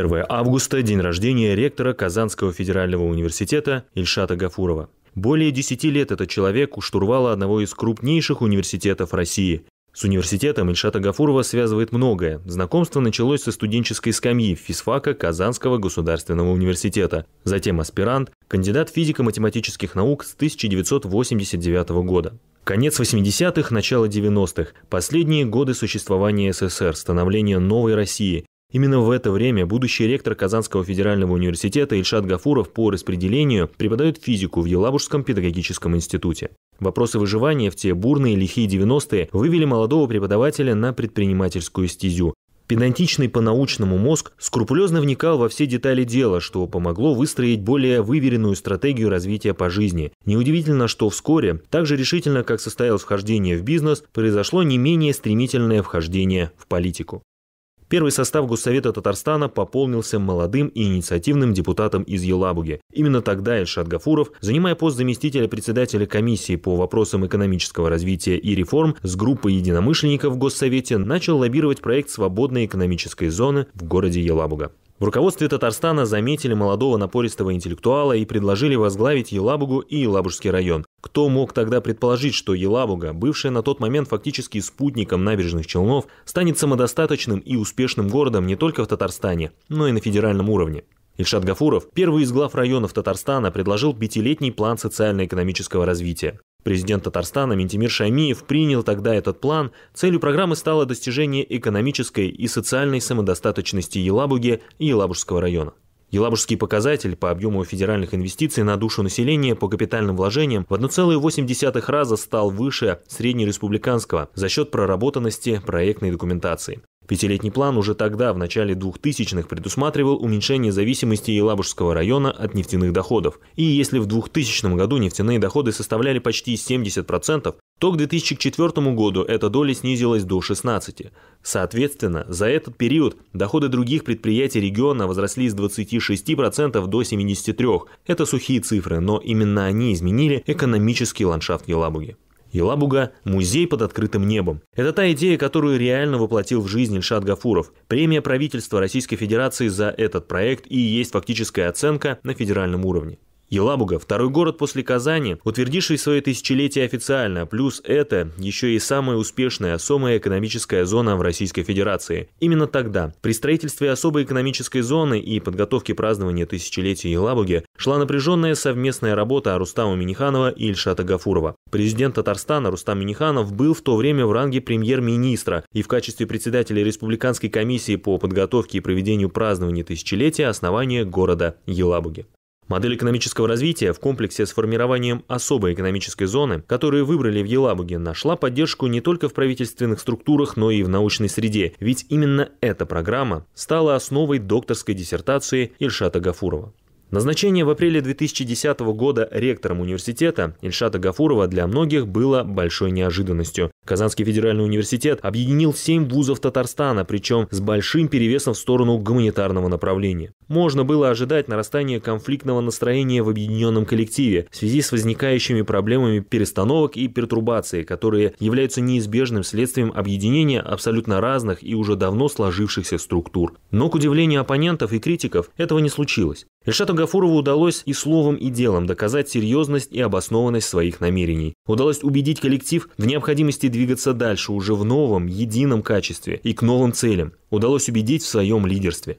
1 августа, день рождения ректора Казанского федерального университета Ильшата Гафурова. Более 10 лет этот человек у штурвала одного из крупнейших университетов России. С университетом Ильшата Гафурова связывает многое. Знакомство началось со студенческой скамьи физфака Казанского государственного университета. Затем аспирант, кандидат физико-математических наук с 1989 года. Конец 80-х, начало 90-х. Последние годы существования СССР, становление новой России. Именно в это время будущий ректор Казанского федерального университета Ильшат Гафуров по распределению преподает физику в Елабужском педагогическом институте. Вопросы выживания в те бурные лихие 90-е вывели молодого преподавателя на предпринимательскую стезю. Педантичный по-научному мозг скрупулезно вникал во все детали дела, что помогло выстроить более выверенную стратегию развития по жизни. Неудивительно, что вскоре, так же решительно, как состоялось вхождение в бизнес, произошло не менее стремительное вхождение в политику. Первый состав Госсовета Татарстана пополнился молодым и инициативным депутатом из Елабуги. Именно тогда Эльшат Гафуров, занимая пост заместителя председателя комиссии по вопросам экономического развития и реформ, с группой единомышленников в Госсовете начал лоббировать проект свободной экономической зоны в городе Елабуга. В руководстве Татарстана заметили молодого напористого интеллектуала и предложили возглавить Елабугу и Елабужский район. Кто мог тогда предположить, что Елабуга, бывшая на тот момент фактически спутником набережных Челнов, станет самодостаточным и успешным городом не только в Татарстане, но и на федеральном уровне? Ильшат Гафуров, первый из глав районов Татарстана, предложил пятилетний план социально-экономического развития. Президент Татарстана Ментимир Шаймиев принял тогда этот план. Целью программы стало достижение экономической и социальной самодостаточности Елабуги и Елабужского района. Елабужский показатель по объему федеральных инвестиций на душу населения по капитальным вложениям в 1,8 раза стал выше среднереспубликанского за счет проработанности проектной документации. Пятилетний план уже тогда, в начале 2000-х, предусматривал уменьшение зависимости Елабужского района от нефтяных доходов. И если в 2000 году нефтяные доходы составляли почти 70%, то к 2004 году эта доля снизилась до 16. Соответственно, за этот период доходы других предприятий региона возросли с 26% до 73%. Это сухие цифры, но именно они изменили экономический ландшафт Елабуги. Елабуга – музей под открытым небом. Это та идея, которую реально воплотил в жизнь Ильшат Гафуров. Премия правительства Российской Федерации за этот проект и есть фактическая оценка на федеральном уровне. Елабуга – второй город после Казани, утвердивший свое тысячелетие официально, плюс это еще и самая успешная особая экономическая зона в Российской Федерации. Именно тогда, при строительстве особой экономической зоны и подготовке празднования тысячелетия Елабуги, шла напряженная совместная работа Рустама Миниханова и Ильшата Гафурова. Президент Татарстана Рустам Миниханов был в то время в ранге премьер-министра и в качестве председателя Республиканской комиссии по подготовке и проведению празднования тысячелетия основания города Елабуги. Модель экономического развития в комплексе с формированием особой экономической зоны, которую выбрали в Елабуге, нашла поддержку не только в правительственных структурах, но и в научной среде, ведь именно эта программа стала основой докторской диссертации Ильшата Гафурова. Назначение в апреле 2010 года ректором университета Ильшата Гафурова для многих было большой неожиданностью. Казанский федеральный университет объединил семь вузов Татарстана, причем с большим перевесом в сторону гуманитарного направления. Можно было ожидать нарастания конфликтного настроения в объединенном коллективе в связи с возникающими проблемами перестановок и пертурбаций, которые являются неизбежным следствием объединения абсолютно разных и уже давно сложившихся структур. Но, к удивлению оппонентов и критиков, этого не случилось. Ильшату Гафурову удалось и словом, и делом доказать серьезность и обоснованность своих намерений. Удалось убедить коллектив в необходимости двигаться дальше уже в новом, едином качестве и к новым целям. Удалось убедить в своем лидерстве.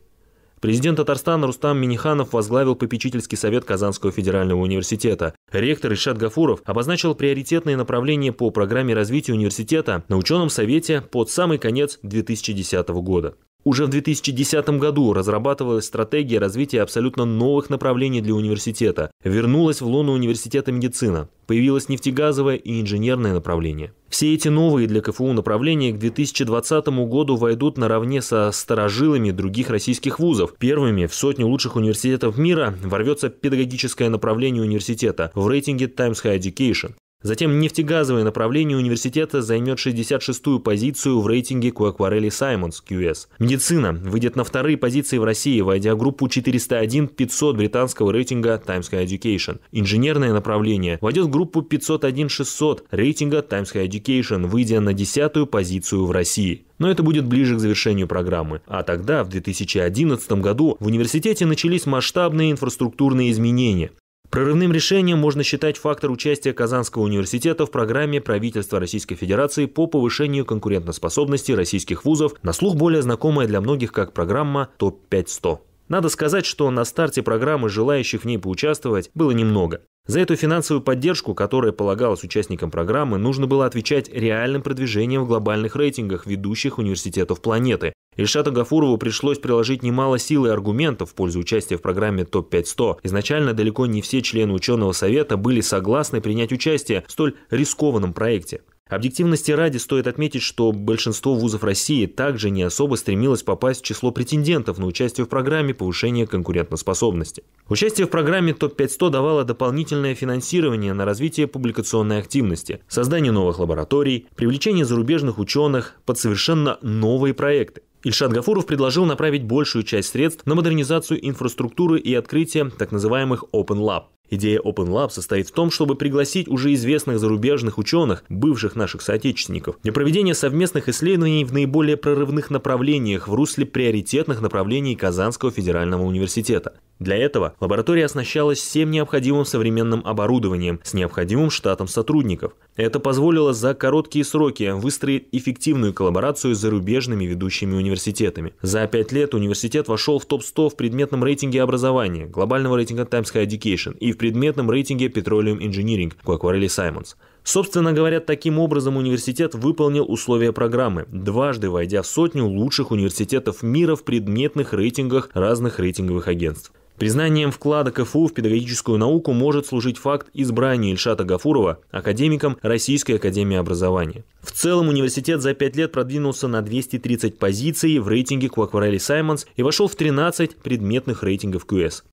Президент Татарстана Рустам Миниханов возглавил попечительский совет Казанского федерального университета. Ректор Ишат Гафуров обозначил приоритетные направления по программе развития университета на ученом совете под самый конец 2010 года. Уже в 2010 году разрабатывалась стратегия развития абсолютно новых направлений для университета. Вернулась в лоно университета медицина. Появилось нефтегазовое и инженерное направление. Все эти новые для КФУ направления к 2020 году войдут наравне со старожилами других российских вузов. Первыми в сотню лучших университетов мира ворвется педагогическое направление университета в рейтинге Times Higher Education. Затем нефтегазовое направление университета займет 66-ю позицию в рейтинге Коакварели Саймонс QS. Медицина выйдет на вторые позиции в России, войдя в группу 401-500 британского рейтинга Times High Education. Инженерное направление войдет в группу 501-600 рейтинга Times High Education, выйдя на 10-ю позицию в России. Но это будет ближе к завершению программы. А тогда, в 2011 году, в университете начались масштабные инфраструктурные изменения. Прорывным решением можно считать фактор участия Казанского университета в программе правительства Российской Федерации по повышению конкурентоспособности российских вузов, на слух более знакомая для многих как программа топ 5 Надо сказать, что на старте программы желающих в ней поучаствовать было немного. За эту финансовую поддержку, которая полагалась участникам программы, нужно было отвечать реальным продвижением в глобальных рейтингах ведущих университетов планеты. Ильшату Гафурову пришлось приложить немало сил и аргументов в пользу участия в программе топ 500. Изначально далеко не все члены ученого совета были согласны принять участие в столь рискованном проекте. Объективности ради стоит отметить, что большинство вузов России также не особо стремилось попасть в число претендентов на участие в программе повышения конкурентоспособности. Участие в программе ТОП-500 давало дополнительное финансирование на развитие публикационной активности, создание новых лабораторий, привлечение зарубежных ученых под совершенно новые проекты. Ильшат Гафуров предложил направить большую часть средств на модернизацию инфраструктуры и открытие так называемых Open Lab. Идея Open Lab состоит в том, чтобы пригласить уже известных зарубежных ученых, бывших наших соотечественников, для проведения совместных исследований в наиболее прорывных направлениях в русле приоритетных направлений Казанского федерального университета. Для этого лаборатория оснащалась всем необходимым современным оборудованием с необходимым штатом сотрудников. Это позволило за короткие сроки выстроить эффективную коллаборацию с зарубежными ведущими университетами. За пять лет университет вошел в топ-100 в предметном рейтинге образования, глобального рейтинга Times Higher Education и в предметном рейтинге Petroleum Engineering у акварели Саймонс. Собственно говоря, таким образом университет выполнил условия программы, дважды войдя в сотню лучших университетов мира в предметных рейтингах разных рейтинговых агентств. Признанием вклада КФУ в педагогическую науку может служить факт избрания Ильшата Гафурова академиком Российской академии образования. В целом университет за пять лет продвинулся на 230 позиций в рейтинге Куакварели Саймонс и вошел в 13 предметных рейтингов QS.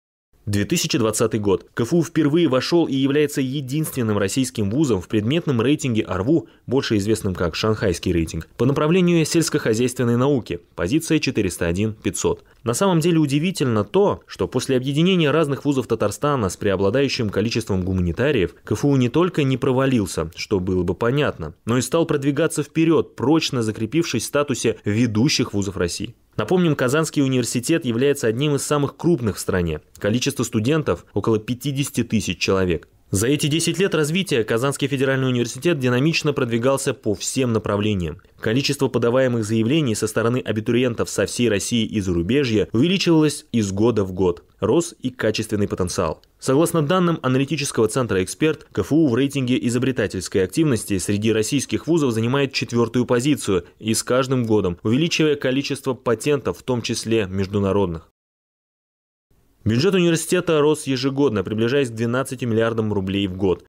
2020 год. КФУ впервые вошел и является единственным российским вузом в предметном рейтинге АРВУ, больше известным как «Шанхайский рейтинг», по направлению сельскохозяйственной науки, позиция 401-500. На самом деле удивительно то, что после объединения разных вузов Татарстана с преобладающим количеством гуманитариев, КФУ не только не провалился, что было бы понятно, но и стал продвигаться вперед, прочно закрепившись в статусе ведущих вузов России. Напомним, Казанский университет является одним из самых крупных в стране. Количество студентов – около 50 тысяч человек. За эти 10 лет развития Казанский федеральный университет динамично продвигался по всем направлениям. Количество подаваемых заявлений со стороны абитуриентов со всей России и зарубежья увеличивалось из года в год. Рос и качественный потенциал. Согласно данным аналитического центра «Эксперт», КФУ в рейтинге изобретательской активности среди российских вузов занимает четвертую позицию и с каждым годом увеличивая количество патентов, в том числе международных. Бюджет университета рос ежегодно, приближаясь к 12 миллиардам рублей в год.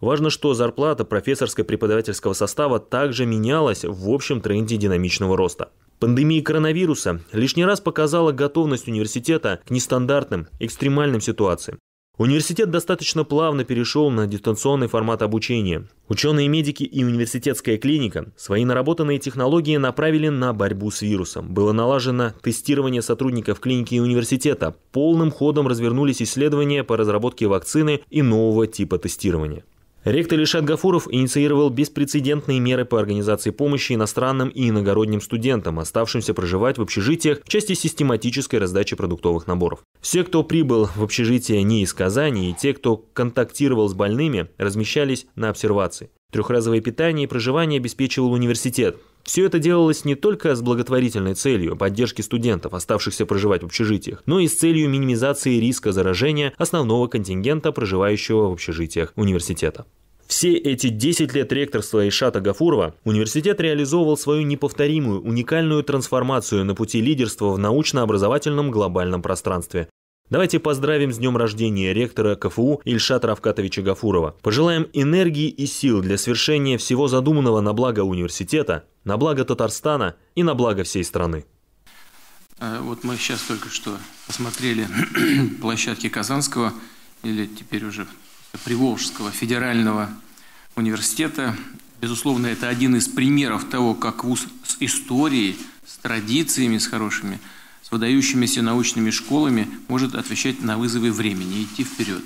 Важно, что зарплата профессорско-преподавательского состава также менялась в общем тренде динамичного роста. Пандемия коронавируса лишний раз показала готовность университета к нестандартным, экстремальным ситуациям. Университет достаточно плавно перешел на дистанционный формат обучения. Ученые-медики и университетская клиника свои наработанные технологии направили на борьбу с вирусом. Было налажено тестирование сотрудников клиники и университета. Полным ходом развернулись исследования по разработке вакцины и нового типа тестирования. Ректор Ильшат Гафуров инициировал беспрецедентные меры по организации помощи иностранным и иногородним студентам, оставшимся проживать в общежитиях в части систематической раздачи продуктовых наборов. Все, кто прибыл в общежитие не из Казани, и те, кто контактировал с больными, размещались на обсервации. Трехразовое питание и проживание обеспечивал университет. Все это делалось не только с благотворительной целью поддержки студентов, оставшихся проживать в общежитиях, но и с целью минимизации риска заражения основного контингента, проживающего в общежитиях университета. Все эти 10 лет ректорства Ишата Гафурова университет реализовывал свою неповторимую, уникальную трансформацию на пути лидерства в научно-образовательном глобальном пространстве. Давайте поздравим с днем рождения ректора КФУ Ильшата Равкатовича Гафурова. Пожелаем энергии и сил для свершения всего задуманного на благо университета на благо Татарстана и на благо всей страны. А, вот мы сейчас только что посмотрели площадки Казанского или теперь уже Приволжского федерального университета. Безусловно, это один из примеров того, как вуз с историей, с традициями, с хорошими, с выдающимися научными школами может отвечать на вызовы времени и идти вперед.